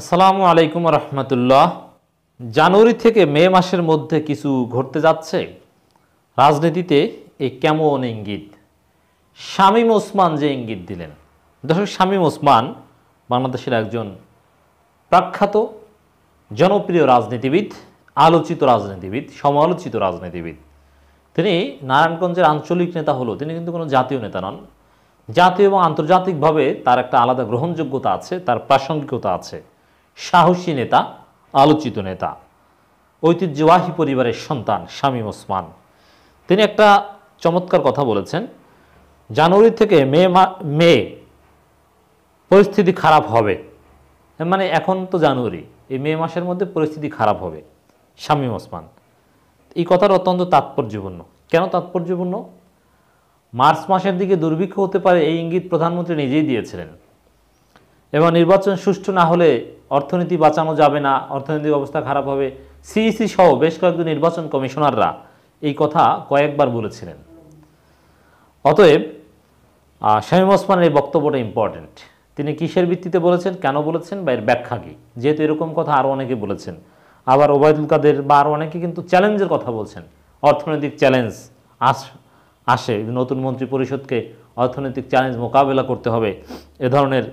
আসসালামু আলাইকুম রহমতুল্লাহ জানুয়ারি থেকে মে মাসের মধ্যে কিছু ঘটতে যাচ্ছে রাজনীতিতে এই কেমন ইঙ্গিত শামীম ওসমান যে ইঙ্গিত দিলেন দর্শক শামীম ওসমান বাংলাদেশের একজন প্রখ্যাত জনপ্রিয় রাজনীতিবিদ আলোচিত রাজনীতিবিদ সমালোচিত রাজনীতিবিদ তিনি নারায়ণগঞ্জের আঞ্চলিক নেতা হলো তিনি কিন্তু কোনো জাতীয় নেতা নন জাতীয় এবং আন্তর্জাতিকভাবে তার একটা আলাদা গ্রহণযোগ্যতা আছে তার প্রাসঙ্গিকতা আছে সাহসী নেতা আলোচিত নেতা ঐতিহ্যবাহী পরিবারের সন্তান শামীম ওসমান তিনি একটা চমৎকার কথা বলেছেন জানুয়ারি থেকে মে মে পরিস্থিতি খারাপ হবে মানে এখন তো জানুয়ারি এই মে মাসের মধ্যে পরিস্থিতি খারাপ হবে শামীম ওসমান এই কথার অত্যন্ত তাৎপর্যপূর্ণ কেন তাৎপর্যপূর্ণ মার্চ মাসের দিকে দুর্ভিক্ষ হতে পারে এই ইঙ্গিত প্রধানমন্ত্রী নিজেই দিয়েছিলেন এবং নির্বাচন সুষ্ঠু না হলে অর্থনীতি বাঁচানো যাবে না অর্থনৈতিক অবস্থা খারাপ হবে সিইসি e সহ বেশ কয়েকজন নির্বাচন কমিশনাররা এই কথা কয়েকবার বলেছিলেন অতএব শামীম ওসমানের এই বক্তব্যটা ইম্পর্টেন্ট তিনি কিসের ভিত্তিতে বলেছেন কেন বলেছেন বা এর ব্যাখ্যা কী যেহেতু এরকম কথা আরও অনেকে বলেছেন আবার ওবায়দুল কাদের বা আরও অনেকে কিন্তু চ্যালেঞ্জের কথা বলছেন অর্থনৈতিক চ্যালেঞ্জ আস আসে নতুন মন্ত্রী পরিষদকে অর্থনৈতিক চ্যালেঞ্জ মোকাবেলা করতে হবে এ ধরনের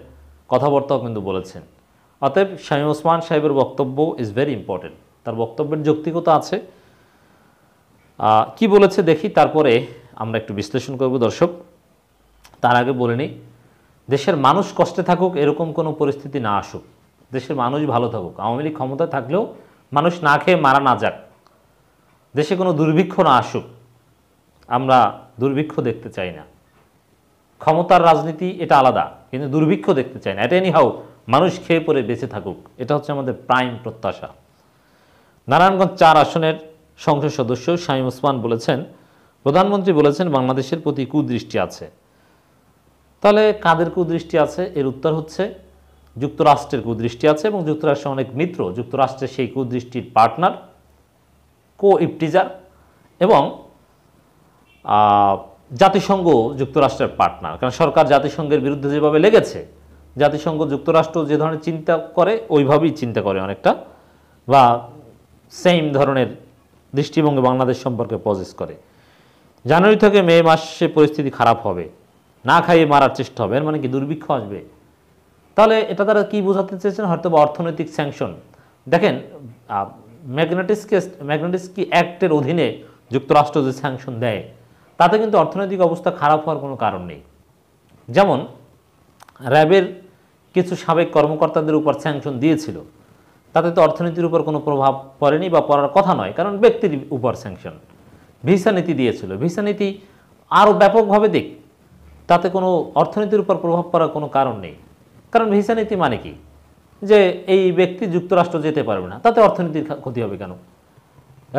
কথাবার্তাও কিন্তু বলেছেন অতএব শামীম ওসমান সাহেবের বক্তব্য ইজ ভেরি ইম্পর্টেন্ট তার বক্তব্যের যৌক্তিকতা আছে কি বলেছে দেখি তারপরে আমরা একটু বিশ্লেষণ করব দর্শক তার আগে বলে নিই দেশের মানুষ কষ্টে থাকুক এরকম কোনো পরিস্থিতি না আসুক দেশের মানুষ ভালো থাকুক আওয়ামী লীগ ক্ষমতা থাকলেও মানুষ না খেয়ে মারা না যাক দেশে কোনো দুর্ভিক্ষ না আসুক আমরা দুর্ভিক্ষ দেখতে চাই না ক্ষমতার রাজনীতি এটা আলাদা কিন্তু দুর্ভিক্ষ দেখতে চাই না এটা এনি হাউ মানুষ খেয়ে পরে বেঁচে থাকুক এটা হচ্ছে আমাদের প্রাইম প্রত্যাশা নারায়ণগঞ্জ চার আসনের সংসদ সদস্য শাহিম ওসমান বলেছেন প্রধানমন্ত্রী বলেছেন বাংলাদেশের প্রতি কুদৃষ্টি আছে তাহলে কাদের কুদৃষ্টি আছে এর উত্তর হচ্ছে যুক্তরাষ্ট্রের কুদৃষ্টি আছে এবং যুক্তরাষ্ট্রের অনেক মিত্র যুক্তরাষ্ট্রের সেই কুদৃষ্টির পার্টনার কো ইপটিজার এবং জাতিসংঘ যুক্তরাষ্ট্রের পার্টনার কারণ সরকার জাতিসংঘের বিরুদ্ধে যেভাবে লেগেছে জাতিসংঘ যুক্তরাষ্ট্র যে ধরনের চিন্তা করে ওইভাবেই চিন্তা করে অনেকটা বা সেম ধরনের দৃষ্টিভঙ্গি বাংলাদেশ সম্পর্কে পজেস করে জানুয়ারি থেকে মে মাসে পরিস্থিতি খারাপ হবে না খাইয়ে মারার চেষ্টা হবে এর মানে কি দুর্ভিক্ষ আসবে তাহলে এটা তারা কি বোঝাতে চেয়েছেন হয়তো বা অর্থনৈতিক স্যাংশন দেখেন ম্যাগনেটিসকে ম্যাগনেটিসকি অ্যাক্টের অধীনে যুক্তরাষ্ট্র যে স্যাংশন দেয় তাতে কিন্তু অর্থনৈতিক অবস্থা খারাপ হওয়ার কোনো কারণ নেই যেমন র্যাবের কিছু সাবেক কর্মকর্তাদের উপর স্যাংশন দিয়েছিল তাতে তো অর্থনীতির উপর কোনো প্রভাব পড়েনি বা পড়ার কথা নয় কারণ ব্যক্তির উপর স্যাংশন ভিসা নীতি দিয়েছিল ভিসা নীতি আরও ব্যাপকভাবে দিক তাতে কোনো অর্থনীতির উপর প্রভাব পড়ার কোনো কারণ নেই কারণ ভিসা নীতি মানে কি যে এই ব্যক্তি যুক্তরাষ্ট্র যেতে পারবে না তাতে অর্থনীতির ক্ষতি হবে কেন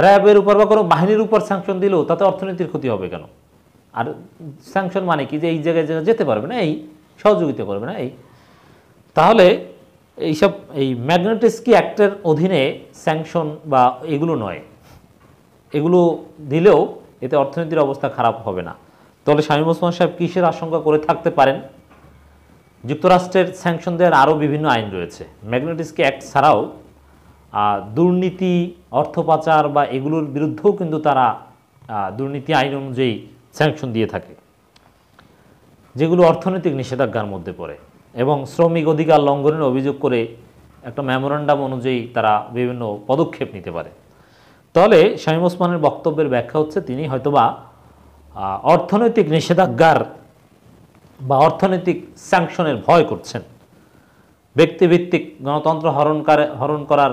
র্যাবের উপর বা কোনো বাহিনীর উপর স্যাংশন দিলেও তাতে অর্থনীতির ক্ষতি হবে কেন আর স্যাংশন মানে কি যে এই জায়গায় যেতে পারবে না এই সহযোগিতা করবে না এই তাহলে এইসব এই ম্যাগনেটিস্কি অ্যাক্টের অধীনে স্যাংশন বা এগুলো নয় এগুলো দিলেও এতে অর্থনীতির অবস্থা খারাপ হবে না তাহলে স্বামী মোসমান সাহেব কিসের আশঙ্কা করে থাকতে পারেন যুক্তরাষ্ট্রের স্যাংশন দেওয়ার আরও বিভিন্ন আইন রয়েছে ম্যাগনেটিস্কি অ্যাক্ট ছাড়াও দুর্নীতি অর্থ পাচার বা এগুলোর বিরুদ্ধেও কিন্তু তারা দুর্নীতি আইন অনুযায়ী স্যাংশন দিয়ে থাকে যেগুলো অর্থনৈতিক নিষেধাজ্ঞার মধ্যে পড়ে এবং শ্রমিক অধিকার লঙ্ঘনের অভিযোগ করে একটা মেমোরান্ডাম অনুযায়ী তারা বিভিন্ন পদক্ষেপ নিতে পারে তাহলে শামীম ওসমানের বক্তব্যের ব্যাখ্যা হচ্ছে তিনি হয়তোবা অর্থনৈতিক নিষেধাজ্ঞার বা অর্থনৈতিক স্যাংশনের ভয় করছেন ব্যক্তিভিত্তিক গণতন্ত্র হরণকার হরণ করার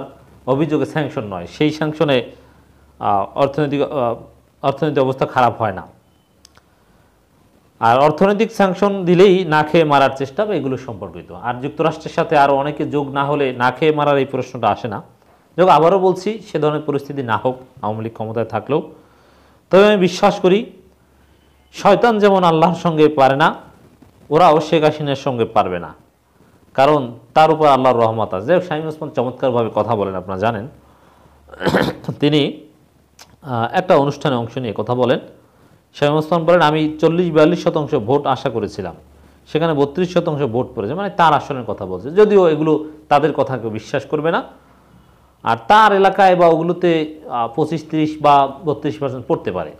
অভিযোগে স্যাংশন নয় সেই স্যাংশনে অর্থনৈতিক অর্থনৈতিক অবস্থা খারাপ হয় না আর অর্থনৈতিক স্যাংশন দিলেই না খেয়ে মারার চেষ্টা বা এগুলো সম্পর্কিত আর যুক্তরাষ্ট্রের সাথে আরও অনেকে যোগ না হলে না খেয়ে মারার এই প্রশ্নটা আসে না যোগ আবারও বলছি সে ধরনের পরিস্থিতি না হোক আওয়ামী লীগ ক্ষমতায় থাকলেও তবে আমি বিশ্বাস করি শয়তান যেমন আল্লাহর সঙ্গে পারে না ওরাও শেখ হাসিনার সঙ্গে পারবে না কারণ তার উপর আল্লাহর রহমত আছে যাই শাহিম ওসমান চমৎকারভাবে কথা বলেন আপনারা জানেন তিনি একটা অনুষ্ঠানে অংশ নিয়ে কথা বলেন শামীম ওসমান বলেন আমি চল্লিশ বিয়াল্লিশ শতাংশ ভোট আশা করেছিলাম সেখানে বত্রিশ শতাংশ ভোট পড়েছে মানে তার আসনের কথা বলছে যদিও এগুলো তাদের কথা কেউ বিশ্বাস করবে না আর তার এলাকায় বা ওগুলোতে পঁচিশ তিরিশ বা বত্রিশ পার্সেন্ট পড়তে পারে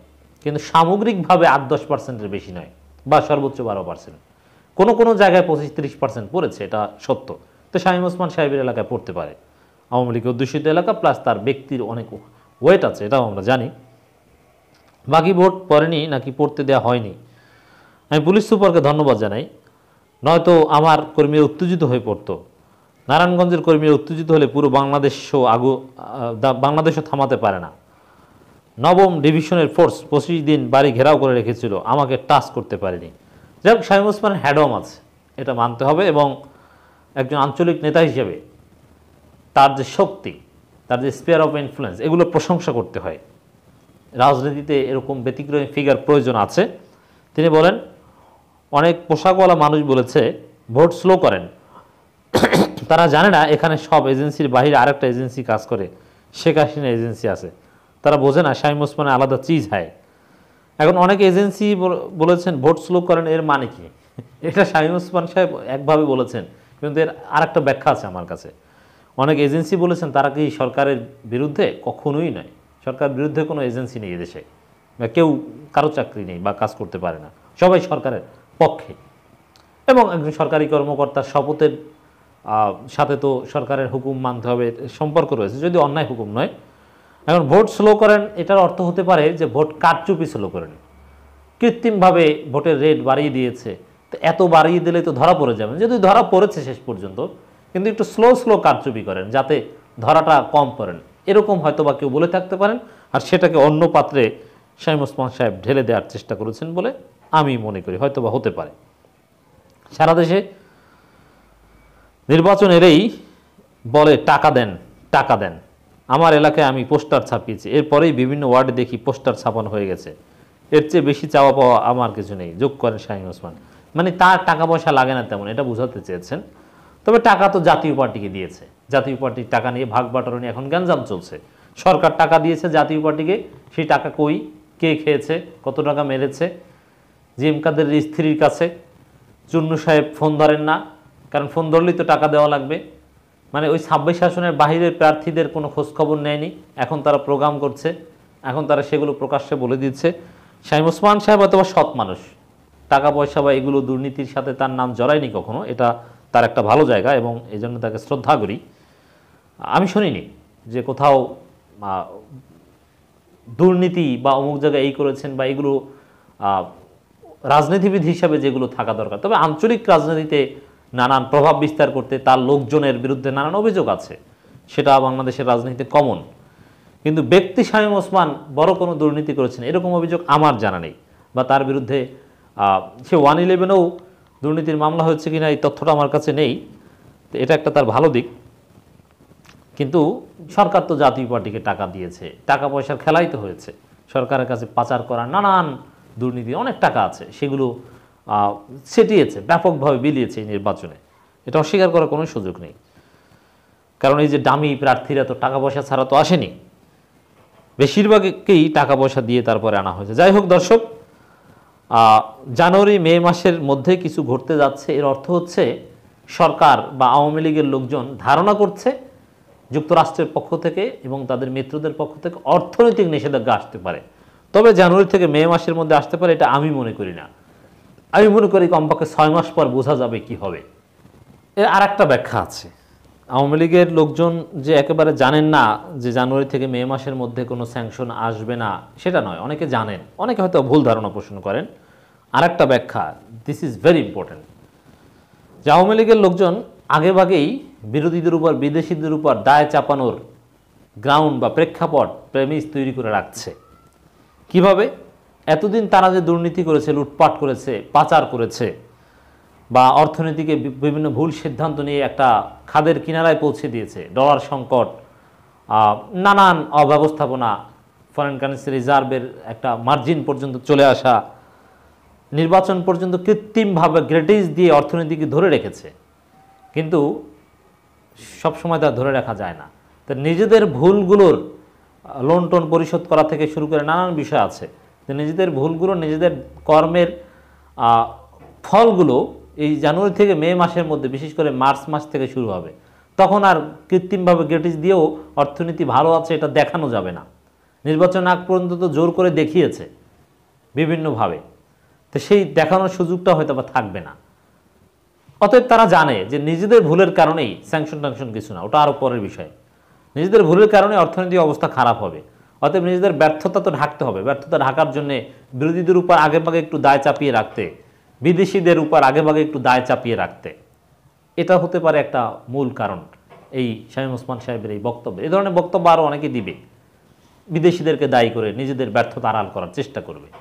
কিন্তু সামগ্রিকভাবে আট দশ পার্সেন্টের বেশি নয় বা সর্বোচ্চ বারো পার্সেন্ট কোনো কোনো জায়গায় পঁচিশ তিরিশ পার্সেন্ট পড়েছে এটা সত্য তো শাহিম ওসমান সাহেবের এলাকায় পড়তে পারে আওয়ামী লীগ অধ্যুষিত এলাকা প্লাস তার ব্যক্তির অনেক ওয়েট আছে এটাও আমরা জানি বাকি ভোট পড়েনি নাকি পড়তে দেওয়া হয়নি আমি পুলিশ সুপারকে ধন্যবাদ জানাই নয়তো আমার কর্মীরা উত্তেজিত হয়ে পড়তো নারায়ণগঞ্জের কর্মীরা উত্তেজিত হলে পুরো বাংলাদেশও আগু বাংলাদেশও থামাতে পারে না নবম ডিভিশনের ফোর্স পঁচিশ দিন বাড়ি ঘেরাও করে রেখেছিল আমাকে টাচ করতে পারেনি যাই হোক শাহিম ওসমানের হ্যাডম আছে এটা মানতে হবে এবং একজন আঞ্চলিক নেতা হিসেবে তার যে শক্তি তার যে স্পেয়ার অফ ইনফ্লুয়েন্স এগুলো প্রশংসা করতে হয় রাজনীতিতে এরকম ব্যতিক্রমী ফিগার প্রয়োজন আছে তিনি বলেন অনেক পোশাকওয়ালা মানুষ বলেছে ভোট স্লো করেন তারা জানে না এখানে সব এজেন্সির বাহিরে আরেকটা এজেন্সি কাজ করে শেখ হাসিনা এজেন্সি আছে তারা বোঝে না শাহিম ওসমানে আলাদা চিজ হয় এখন অনেক এজেন্সি বলেছেন ভোট স্লো করেন এর মানে কি এটা শাহিম ওসমান সাহেব একভাবে বলেছেন কিন্তু এর আর ব্যাখ্যা আছে আমার কাছে অনেক এজেন্সি বলেছেন তারা কি সরকারের বিরুদ্ধে কখনোই নয় সরকার বিরুদ্ধে কোনো এজেন্সি নেই এদেশে বা কেউ কারো চাকরি নেই বা কাজ করতে পারে না সবাই সরকারের পক্ষে এবং একজন সরকারি কর্মকর্তার শপথের সাথে তো সরকারের হুকুম মানতে হবে সম্পর্ক রয়েছে যদি অন্যায় হুকুম নয় এখন ভোট স্লো করেন এটার অর্থ হতে পারে যে ভোট কারচুপি স্লো করেন কৃত্রিমভাবে ভোটের রেট বাড়িয়ে দিয়েছে তো এত বাড়িয়ে দিলে তো ধরা পড়ে যাবেন যদি ধরা পড়েছে শেষ পর্যন্ত কিন্তু একটু স্লো স্লো কারচুপি করেন যাতে ধরাটা কম করেন এরকম হয়তো বা কেউ বলে থাকতে পারেন আর সেটাকে অন্য পাত্রে শামীম ওসমান সাহেব ঢেলে দেওয়ার চেষ্টা করেছেন বলে আমি মনে করি হয়তো বা হতে পারে সারা দেশে নির্বাচন এলেই বলে টাকা দেন টাকা দেন আমার এলাকায় আমি পোস্টার ছাপিয়েছি এরপরেই বিভিন্ন ওয়ার্ডে দেখি পোস্টার ছাপানো হয়ে গেছে এর চেয়ে বেশি চাওয়া পাওয়া আমার কিছু নেই যোগ করেন শাহিন ওসমান মানে তার টাকা পয়সা লাগে না তেমন এটা বোঝাতে চেয়েছেন তবে টাকা তো জাতীয় পার্টিকে দিয়েছে জাতীয় পার্টির টাকা নিয়ে ভাগ বাটারণে এখন গ্যাঞ্জাম চলছে সরকার টাকা দিয়েছে জাতীয় পার্টিকে সেই টাকা কই কে খেয়েছে কত টাকা মেরেছে জিএম কাদের স্ত্রীর কাছে চুন্নু সাহেব ফোন ধরেন না কারণ ফোন ধরলেই তো টাকা দেওয়া লাগবে মানে ওই ছাব্বিশ শাসনের বাহিরের প্রার্থীদের কোনো খোঁজখবর নেয়নি এখন তারা প্রোগ্রাম করছে এখন তারা সেগুলো প্রকাশ্যে বলে দিচ্ছে শাহিম ওসমান সাহেব অথবা সৎ মানুষ টাকা পয়সা বা এগুলো দুর্নীতির সাথে তার নাম জড়ায়নি কখনো এটা তার একটা ভালো জায়গা এবং এই জন্য তাকে শ্রদ্ধা করি আমি শুনিনি যে কোথাও দুর্নীতি বা অমুক জায়গায় এই করেছেন বা এগুলো রাজনীতিবিদ হিসাবে যেগুলো থাকা দরকার তবে আঞ্চলিক রাজনীতিতে নানান প্রভাব বিস্তার করতে তার লোকজনের বিরুদ্ধে নানান অভিযোগ আছে সেটা বাংলাদেশের রাজনীতিতে কমন কিন্তু ব্যক্তি শামীম ওসমান বড় কোনো দুর্নীতি করেছেন এরকম অভিযোগ আমার জানা নেই বা তার বিরুদ্ধে সে ওয়ান ইলেভেনেও দুর্নীতির মামলা হয়েছে কিনা এই তথ্যটা আমার কাছে নেই এটা একটা তার ভালো দিক কিন্তু সরকার তো জাতীয় পার্টিকে টাকা দিয়েছে টাকা পয়সার খেলাই তো হয়েছে সরকারের কাছে পাচার করা নানান দুর্নীতি অনেক টাকা আছে সেগুলো ছেটিয়েছে ব্যাপকভাবে বিলিয়েছে এই নির্বাচনে এটা অস্বীকার করার কোনো সুযোগ নেই কারণ এই যে দামি প্রার্থীরা তো টাকা পয়সা ছাড়া তো আসেনি বেশিরভাগকেই টাকা পয়সা দিয়ে তারপরে আনা হয়েছে যাই হোক দর্শক জানুয়ারি মে মাসের মধ্যে কিছু ঘটতে যাচ্ছে এর অর্থ হচ্ছে সরকার বা আওয়ামী লীগের লোকজন ধারণা করছে যুক্তরাষ্ট্রের পক্ষ থেকে এবং তাদের মিত্রদের পক্ষ থেকে অর্থনৈতিক নিষেধাজ্ঞা আসতে পারে তবে জানুয়ারি থেকে মে মাসের মধ্যে আসতে পারে এটা আমি মনে করি না আমি মনে করি কমপক্ষে ছয় মাস পর বোঝা যাবে কি হবে এর আর একটা ব্যাখ্যা আছে আওয়ামী লীগের লোকজন যে একেবারে জানেন না যে জানুয়ারি থেকে মে মাসের মধ্যে কোনো স্যাংশন আসবে না সেটা নয় অনেকে জানেন অনেকে হয়তো ভুল ধারণা পোষণ করেন আর একটা ব্যাখ্যা দিস ইজ ভেরি ইম্পর্ট্যান্ট যে আওয়ামী লীগের লোকজন আগেভাগেই বিরোধীদের উপর বিদেশিদের উপর দায় চাপানোর গ্রাউন্ড বা প্রেক্ষাপট প্রেমিস তৈরি করে রাখছে কিভাবে এতদিন তারা যে দুর্নীতি করেছে লুটপাট করেছে পাচার করেছে বা অর্থনীতিকে বিভিন্ন ভুল সিদ্ধান্ত নিয়ে একটা খাদের কিনারায় পৌঁছে দিয়েছে ডলার সংকট নানান অব্যবস্থাপনা ফরেন কারেন্সি রিজার্ভের একটা মার্জিন পর্যন্ত চলে আসা নির্বাচন পর্যন্ত কৃত্রিমভাবে গ্রেটিস দিয়ে অর্থনীতিকে ধরে রেখেছে কিন্তু সবসময় তা ধরে রাখা যায় না তো নিজেদের ভুলগুলোর লোন টোন পরিশোধ করা থেকে শুরু করে নানান বিষয় আছে নিজেদের ভুলগুলো নিজেদের কর্মের ফলগুলো এই জানুয়ারি থেকে মে মাসের মধ্যে বিশেষ করে মার্চ মাস থেকে শুরু হবে তখন আর কৃত্রিমভাবে গেটিস দিয়েও অর্থনীতি ভালো আছে এটা দেখানো যাবে না নির্বাচন আগ পর্যন্ত তো জোর করে দেখিয়েছে বিভিন্নভাবে তো সেই দেখানোর সুযোগটা হয়তো বা থাকবে না অতএব তারা জানে যে নিজেদের ভুলের কারণেই স্যাংশন ট্যাংশন কিছু না ওটা আরও পরের বিষয় নিজেদের ভুলের কারণে অর্থনৈতিক অবস্থা খারাপ হবে অতএব নিজেদের ব্যর্থতা তো ঢাকতে হবে ব্যর্থতা ঢাকার জন্যে বিরোধীদের উপর আগে পাগে একটু দায় চাপিয়ে রাখতে বিদেশিদের উপর আগেভাগে একটু দায় চাপিয়ে রাখতে এটা হতে পারে একটা মূল কারণ এই শামীম ওসমান সাহেবের এই বক্তব্য এই ধরনের বক্তব্য আরও অনেকে দিবে বিদেশিদেরকে দায়ী করে নিজেদের ব্যর্থতা আড়াল করার চেষ্টা করবে